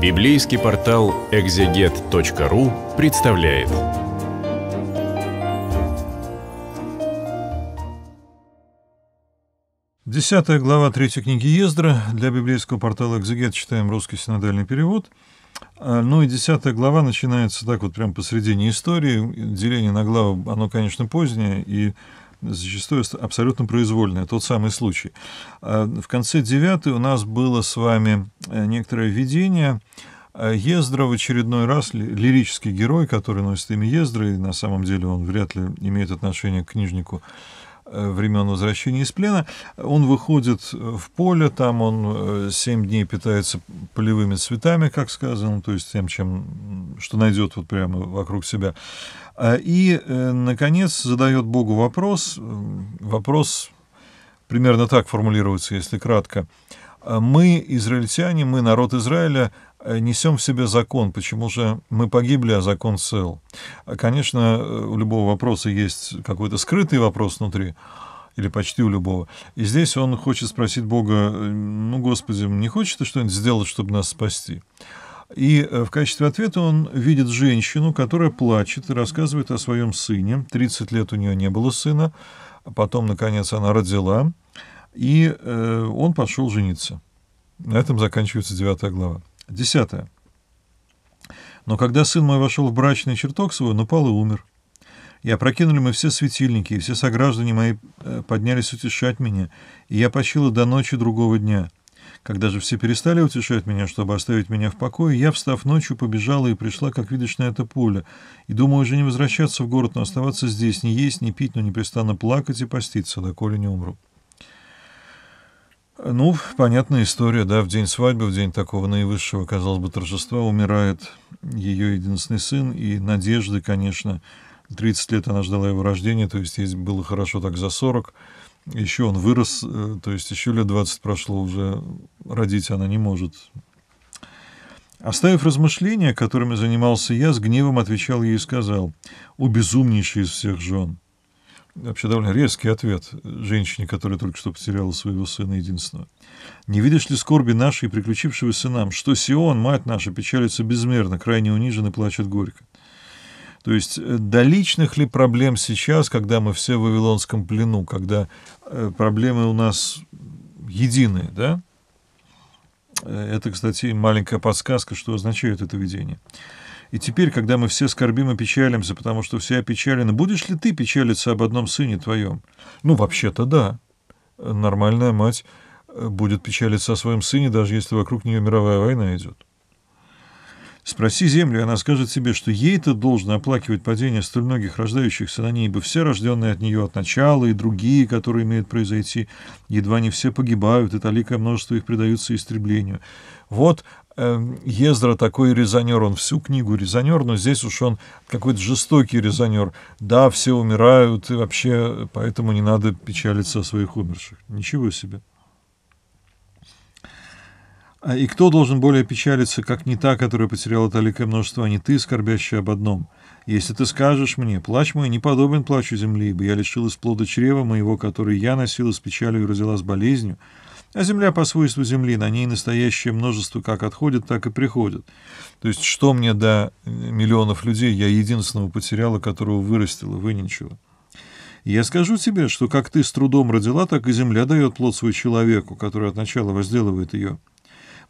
Библейский портал экзегет.ру представляет. Десятая глава третьей книги Ездра. Для библейского портала «Экзегет» читаем русский синодальный перевод. А, ну и десятая глава начинается так вот прям посредине истории. Деление на главу, оно, конечно, позднее, и зачастую абсолютно произвольное, тот самый случай. А в конце девятой у нас было с вами э, некоторое видение, а, Ездра в очередной раз, лирический герой, который носит имя Ездра, и на самом деле он вряд ли имеет отношение к книжнику, Э, времен возвращения из плена. Он выходит э, в поле, там он э, семь дней питается полевыми цветами, как сказано, то есть тем, чем, что найдет вот прямо вокруг себя. А, и, наконец, задает Богу вопрос, вопрос примерно так формулируется, если кратко. «А мы, израильтяне, мы, народ Израиля, Э, несем в себе закон, почему же мы погибли, а закон цел. А, конечно, э, у любого вопроса есть какой-то скрытый вопрос внутри, или почти у любого. И здесь он хочет спросить Бога, э, ну, Господи, не хочет ты что-нибудь сделать, чтобы нас спасти? И в качестве ответа он видит женщину, которая плачет и рассказывает о своем сыне. 30 лет у нее не было сына, а потом, наконец, она родила, и он пошел жениться. На этом заканчивается 9 глава. Десятое. Но когда сын мой вошел в брачный чертог свой, напал и умер. И опрокинули мы все светильники, и все сограждане мои э, поднялись утешать меня, и я почила до ночи другого дня. Когда же все перестали утешать меня, чтобы оставить меня в покое, я, встав ночью, побежала и пришла, как видишь, на это поле, и думаю уже не возвращаться в город, но оставаться здесь, не есть, не пить, но непрестанно плакать и поститься, доколе не умру. Ну, понятная история, да, в день свадьбы, в день такого наивысшего, казалось бы, торжества умирает ее единственный сын, и надежды, конечно, 30 лет она ждала его рождения, то есть ей было хорошо так за 40, еще он вырос, э, то есть еще лет 20 прошло уже, родить она не может. Оставив размышления, которыми занимался я, с гневом отвечал ей и сказал, «О, безумнейший из всех жен!» вообще довольно резкий ответ женщине, которая только что потеряла своего сына единственного. «Не видишь ли скорби нашей приключившегося нам, что Сион, мать наша, печалится безмерно, крайне унижен и плачет горько?» То есть э, до личных ли проблем сейчас, когда мы все в Вавилонском плену, когда э, проблемы у нас единые, да? Э, это, кстати, маленькая подсказка, что означает это видение. И теперь, когда мы все скорбим и печалимся, потому что все опечалены, будешь ли ты печалиться об одном сыне твоем? Ну, вообще-то да. Нормальная мать э, будет печалиться о своем сыне, даже если вокруг нее мировая война идет. Спроси землю, и она скажет тебе, что ей-то должно оплакивать падение столь многих рождающихся на ней, ибо все рожденные от нее от начала, и другие, которые имеют произойти, едва не все погибают, и толикое множество их предаются истреблению. Вот Эм, Ездра такой резонер, он всю книгу резонер, но здесь уж он какой-то жестокий резонер. Да, все умирают, и вообще поэтому не надо печалиться о своих умерших. Ничего себе. А, и кто должен более печалиться, как не та, которая потеряла таликое множество, а не ты, скорбящая об одном? Если ты скажешь мне, плач мой не подобен плачу земли, ибо я лишилась плода чрева моего, который я носила с печалью и родила с болезнью, а земля по свойству земли, на ней настоящее множество как отходит, так и приходит. То есть что мне до миллионов людей, я единственного потеряла, которого вырастила, выненчила. Я скажу тебе, что как ты с трудом родила, так и земля дает плод свой человеку, который от начала возделывает ее.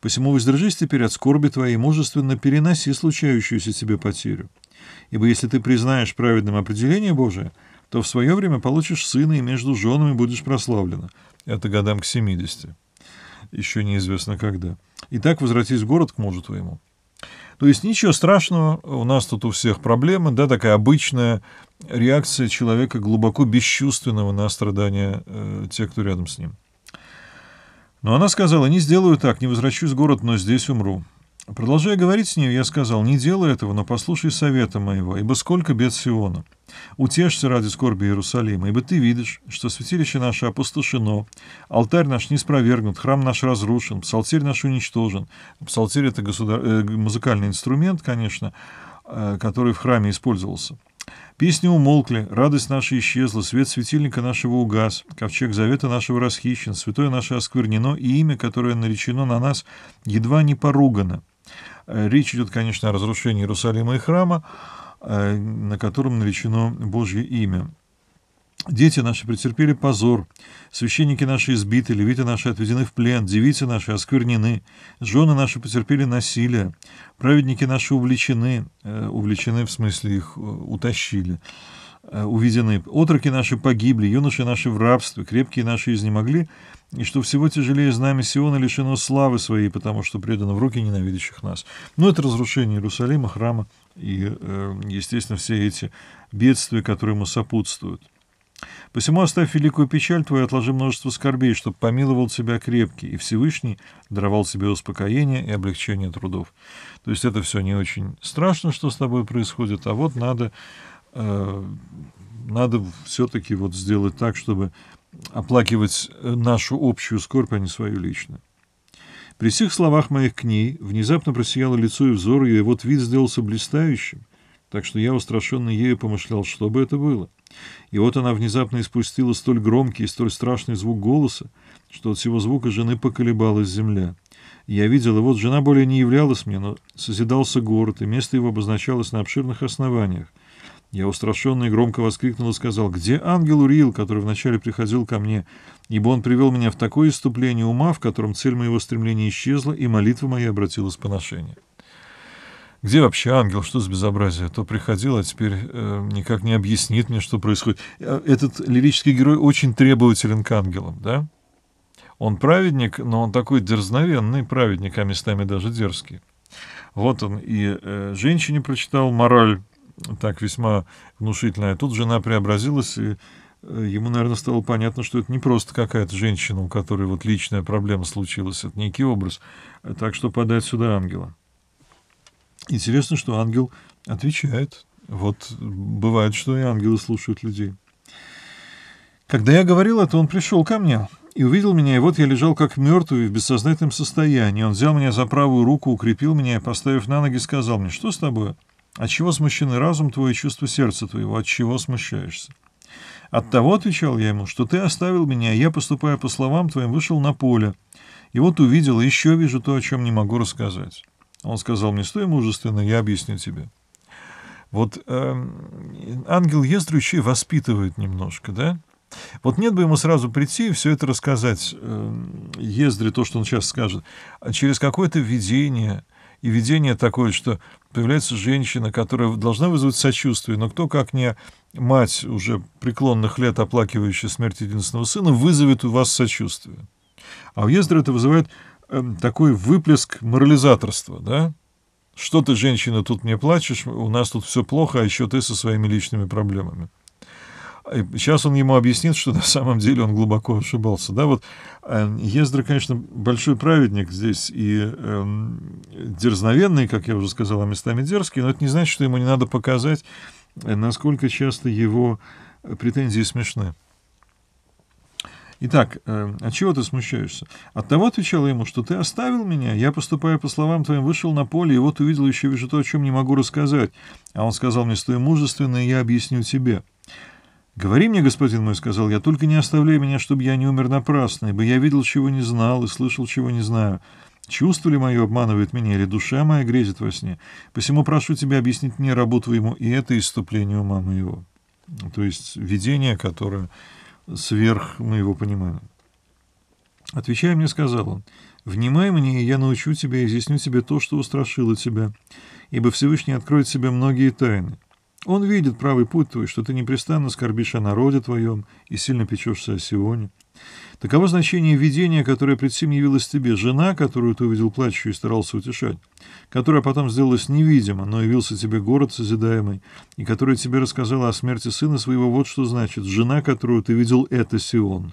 Посему воздержись теперь от скорби твоей, мужественно переноси случающуюся тебе потерю. Ибо если ты признаешь праведным определение Божие, то в свое время получишь сына и между женами будешь прославлена». Это годам к 70. Еще неизвестно когда. И так возвратись в город к мужу твоему. То есть ничего страшного, у нас тут у всех проблемы, да, такая обычная реакция человека глубоко бесчувственного на страдания э, тех, кто рядом с ним. Но она сказала, не сделаю так, не возвращусь в город, но здесь умру. Продолжая говорить с ней, я сказал, не делай этого, но послушай совета моего, ибо сколько бед Сиона. Утешься ради скорби Иерусалима, ибо ты видишь, что святилище наше опустошено, алтарь наш не спровергнут, храм наш разрушен, псалтирь наш уничтожен. Псалтирь — это государ... Э, музыкальный инструмент, конечно, э, который в храме использовался. Песни умолкли, радость наша исчезла, свет светильника нашего угас, ковчег завета нашего расхищен, святое наше осквернено, и имя, которое наречено на нас, едва не поругано. Э, речь идет, конечно, о разрушении Иерусалима и храма, э, на котором наречено Божье имя. Дети наши претерпели позор, священники наши избиты, левиты наши отведены в плен, девицы наши осквернены, жены наши потерпели насилие, праведники наши увлечены, э, увлечены в смысле их утащили, уведены, отроки наши погибли, юноши наши в рабстве, крепкие наши изнемогли, и что всего тяжелее знамя Сиона лишено славы своей, потому что предано в руки ненавидящих нас. Но это разрушение Иерусалима, храма и, э, естественно, все эти бедствия, которые ему сопутствуют. Посему оставь великую печаль твою, отложи множество скорбей, чтобы помиловал тебя крепкий, и Всевышний даровал тебе успокоение и облегчение трудов. То есть это все не очень страшно, что с тобой происходит, а вот надо, э, надо все-таки вот сделать так, чтобы оплакивать э, нашу общую скорбь, а не свою личную. При всех словах моих к ней внезапно просияло лицо и взор ее, и вот вид сделался блистающим, так что я, устрашенный ею, помышлял, что бы это было. И вот она внезапно испустила столь громкий и столь страшный звук голоса, что от всего звука жены поколебалась земля. Я видел, и вот жена более не являлась мне, но созидался город, и место его обозначалось на обширных основаниях — я устрашенно и громко воскликнул и сказал, «Где ангел Урил, который вначале приходил ко мне? Ибо он привел меня в такое иступление ума, в котором цель моего стремления исчезла, и молитва моя обратилась в поношение». Где вообще ангел? Что с безобразие? А то приходил, а теперь э, никак не объяснит мне, что происходит. Э, этот лирический герой очень требователен к ангелам, да? Он праведник, но он такой дерзновенный праведник, а местами даже дерзкий. Вот он и э, женщине прочитал мораль так весьма внушительная. Тут жена преобразилась, и э, ему, наверное, стало понятно, что это не просто какая-то женщина, у которой вот личная проблема случилась, это некий образ. Так что подать сюда ангела. Интересно, что ангел отвечает. Вот бывает, что и ангелы слушают людей. Когда я говорил это, он пришел ко мне и увидел меня, и вот я лежал как мертвый в бессознательном состоянии. Он взял меня за правую руку, укрепил меня и, поставив на ноги, сказал мне, что с тобой? От чего смущены разум твой и чувство сердца твоего? От чего смущаешься? От того, отвечал я ему, что ты оставил меня, и я, поступая по словам твоим, вышел на поле. И вот увидел, и еще вижу то, о чем не могу рассказать. Он сказал мне, стой мужественно, я объясню тебе. Вот э, ангел Ездрючи воспитывает немножко, да? Вот нет бы ему сразу прийти и все это рассказать э, Ездре, то, что он сейчас скажет, а через какое-то видение, и видение такое, что появляется женщина, которая должна вызвать сочувствие, но кто, как не мать уже преклонных лет, оплакивающая смерть единственного сына, вызовет у вас сочувствие. А у Ездера это вызывает э, такой выплеск морализаторства, да? Что ты, женщина, тут мне плачешь, у нас тут все плохо, а еще ты со своими личными проблемами. Сейчас он ему объяснит, что на самом деле он глубоко ошибался. Да, вот э, Ездра, конечно, большой праведник здесь и э, дерзновенный, как я уже сказал, а местами дерзкий, но это не значит, что ему не надо показать, э, насколько часто его э, претензии смешны. Итак, э, от чего ты смущаешься? От того отвечала ему, что ты оставил меня. Я, поступая по словам твоим, вышел на поле, и вот увидел еще вижу то, о чем не могу рассказать. А он сказал мне, стой мужественный, я объясню тебе. «Говори мне, господин мой, — сказал я, — только не оставляй меня, чтобы я не умер напрасно, ибо я видел, чего не знал, и слышал, чего не знаю. Чувство ли мое обманывает меня, или душа моя грезит во сне? Посему прошу тебя объяснить мне работу ему и это иступление ума моего». То есть видение, которое сверх моего понимания. Отвечай мне, сказал он, «Внимай мне, и я научу тебя и изъясню тебе то, что устрашило тебя, ибо Всевышний откроет тебе многие тайны». Он видит, правый путь твой, что ты непрестанно скорбишь о народе твоем и сильно печешься о Сионе. Таково значение видения, которое пред всем явилось тебе, жена, которую ты увидел плачущую и старался утешать, которая потом сделалась невидима, но явился тебе город созидаемый, и которая тебе рассказала о смерти сына своего, вот что значит, жена, которую ты видел, это Сион».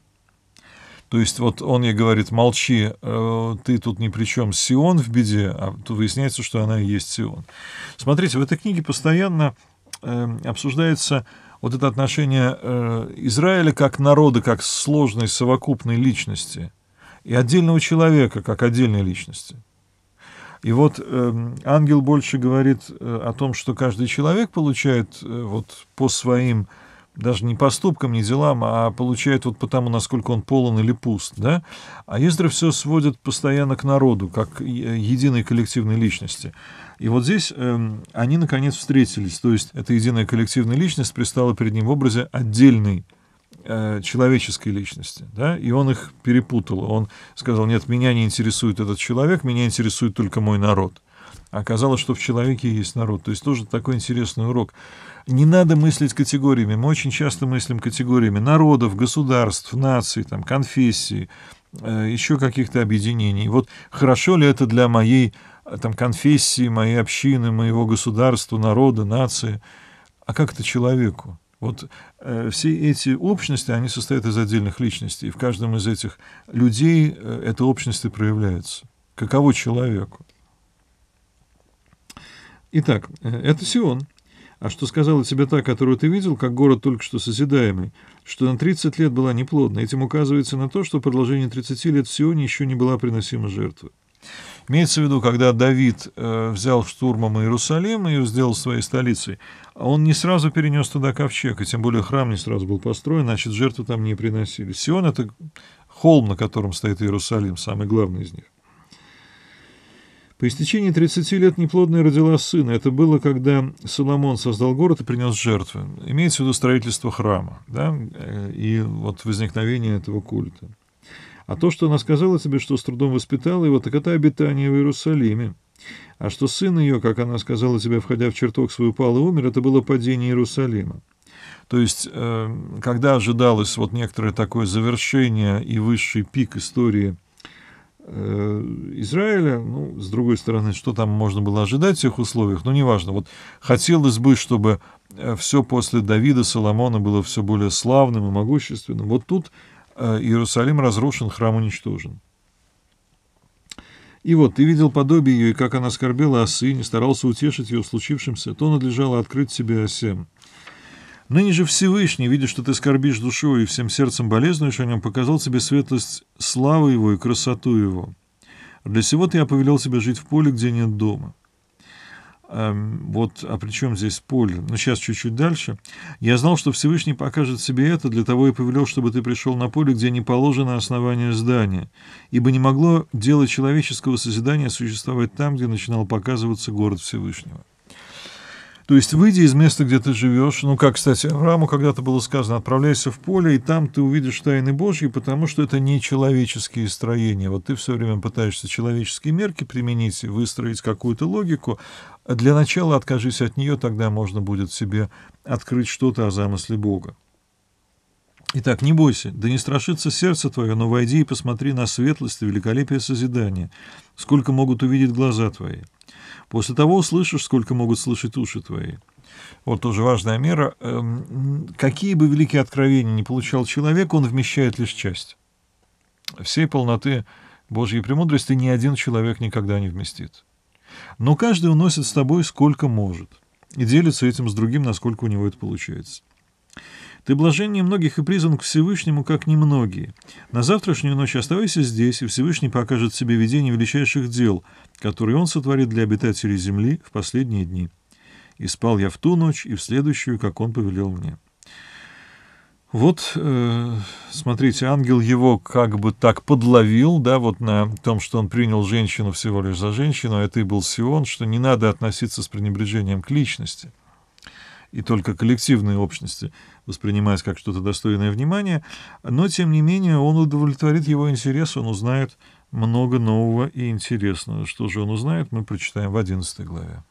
То есть вот он ей говорит, молчи, э, ты тут ни при чем, Сион в беде, а тут выясняется, что она и есть Сион. Смотрите, в этой книге постоянно Эм, обсуждается вот это отношение э, Израиля как народа, как сложной совокупной личности и отдельного человека как отдельной личности. И вот э, ангел больше говорит э, о том, что каждый человек получает э, вот по своим даже не поступкам, не делам, а получает вот потому, насколько он полон или пуст, да? А Ездра все сводит постоянно к народу, как единой коллективной личности. И вот здесь э, они, наконец, встретились, то есть эта единая коллективная личность пристала перед ним в образе отдельной э, человеческой личности, да, и он их перепутал, он сказал, нет, меня не интересует этот человек, меня интересует только мой народ. А оказалось, что в человеке есть народ, то есть тоже такой интересный урок. Не надо мыслить категориями. Мы очень часто мыслим категориями народов, государств, наций, там, конфессий, э, еще каких-то объединений. Вот хорошо ли это для моей там, конфессии, моей общины, моего государства, народа, нации? А как это человеку? Вот э, все эти общности, они состоят из отдельных личностей, и в каждом из этих людей э, эта общность и проявляется. Каково человеку? Итак, э, это Сион. А что сказала тебе та, которую ты видел, как город только что созидаемый, что на 30 лет была неплодна, этим указывается на то, что продолжение продолжении 30 лет в Сионе еще не была приносима жертва. Имеется в виду, когда Давид э, взял штурмом Иерусалим и ее сделал своей столицей, а он не сразу перенес туда ковчег, и тем более храм не сразу был построен, значит, жертву там не приносили. Сион — это холм, на котором стоит Иерусалим, самый главный из них. По истечении 30 лет неплодная родила сына. Это было, когда Соломон создал город и принес жертвы. Имеется в виду строительство храма, да, э, и вот возникновение этого культа. А то, что она сказала тебе, что с трудом воспитала его, так это обитание в Иерусалиме. А что сын ее, как она сказала тебе, входя в чертог свой, упал и умер, это было падение Иерусалима. То есть, э, когда ожидалось вот некоторое такое завершение и высший пик истории – Э, Израиля. Ну, с другой стороны, что там можно было ожидать в тех условиях, Но ну, неважно. Вот хотелось бы, чтобы э, все после Давида, Соломона было все более славным и могущественным. Вот тут э, Иерусалим разрушен, храм уничтожен. И вот, ты видел подобие ее, и как она скорбела о сыне, старался утешить ее в случившемся, то надлежало открыть себе о всем. Ныне же Всевышний, видя, что ты скорбишь душою и всем сердцем болезнуешь о нем, показал тебе светлость славы его и красоту его. Для сего ты я повелел тебе жить в поле, где нет дома. Эм, вот, а при чем здесь поле? Ну, сейчас чуть-чуть дальше. Я знал, что Всевышний покажет себе это, для того и повелел, чтобы ты пришел на поле, где не положено основание здания, ибо не могло дело человеческого созидания существовать там, где начинал показываться город Всевышнего. То есть выйди из места, где ты живешь, ну, как, кстати, Аврааму когда-то было сказано, отправляйся в поле, и там ты увидишь тайны Божьи, потому что это не человеческие строения. Вот ты все время пытаешься человеческие мерки применить, выстроить какую-то логику. Для начала откажись от нее, тогда можно будет себе открыть что-то о замысле Бога. Итак, не бойся, да не страшится сердце твое, но войди и посмотри на светлость и великолепие созидания, сколько могут увидеть глаза твои. После того услышишь, сколько могут слышать уши твои. Вот тоже важная мера. Эм, какие бы великие откровения не получал человек, он вмещает лишь часть. Всей полноты Божьей премудрости ни один человек никогда не вместит. Но каждый уносит с тобой сколько может и делится этим с другим, насколько у него это получается. Ты блаженнее многих и призван к Всевышнему, как немногие. На завтрашнюю ночь оставайся здесь, и Всевышний покажет себе видение величайших дел, которые он сотворит для обитателей земли в последние дни. И спал я в ту ночь и в следующую, как он повелел мне». Вот, э, смотрите, ангел его как бы так подловил, да, вот на том, что он принял женщину всего лишь за женщину, а это и был Сион, что не надо относиться с пренебрежением к личности и только коллективные общности, воспринимаясь как что-то достойное внимания, но, тем не менее, он удовлетворит его интерес, он узнает много нового и интересного. Что же он узнает, мы прочитаем в 11 главе.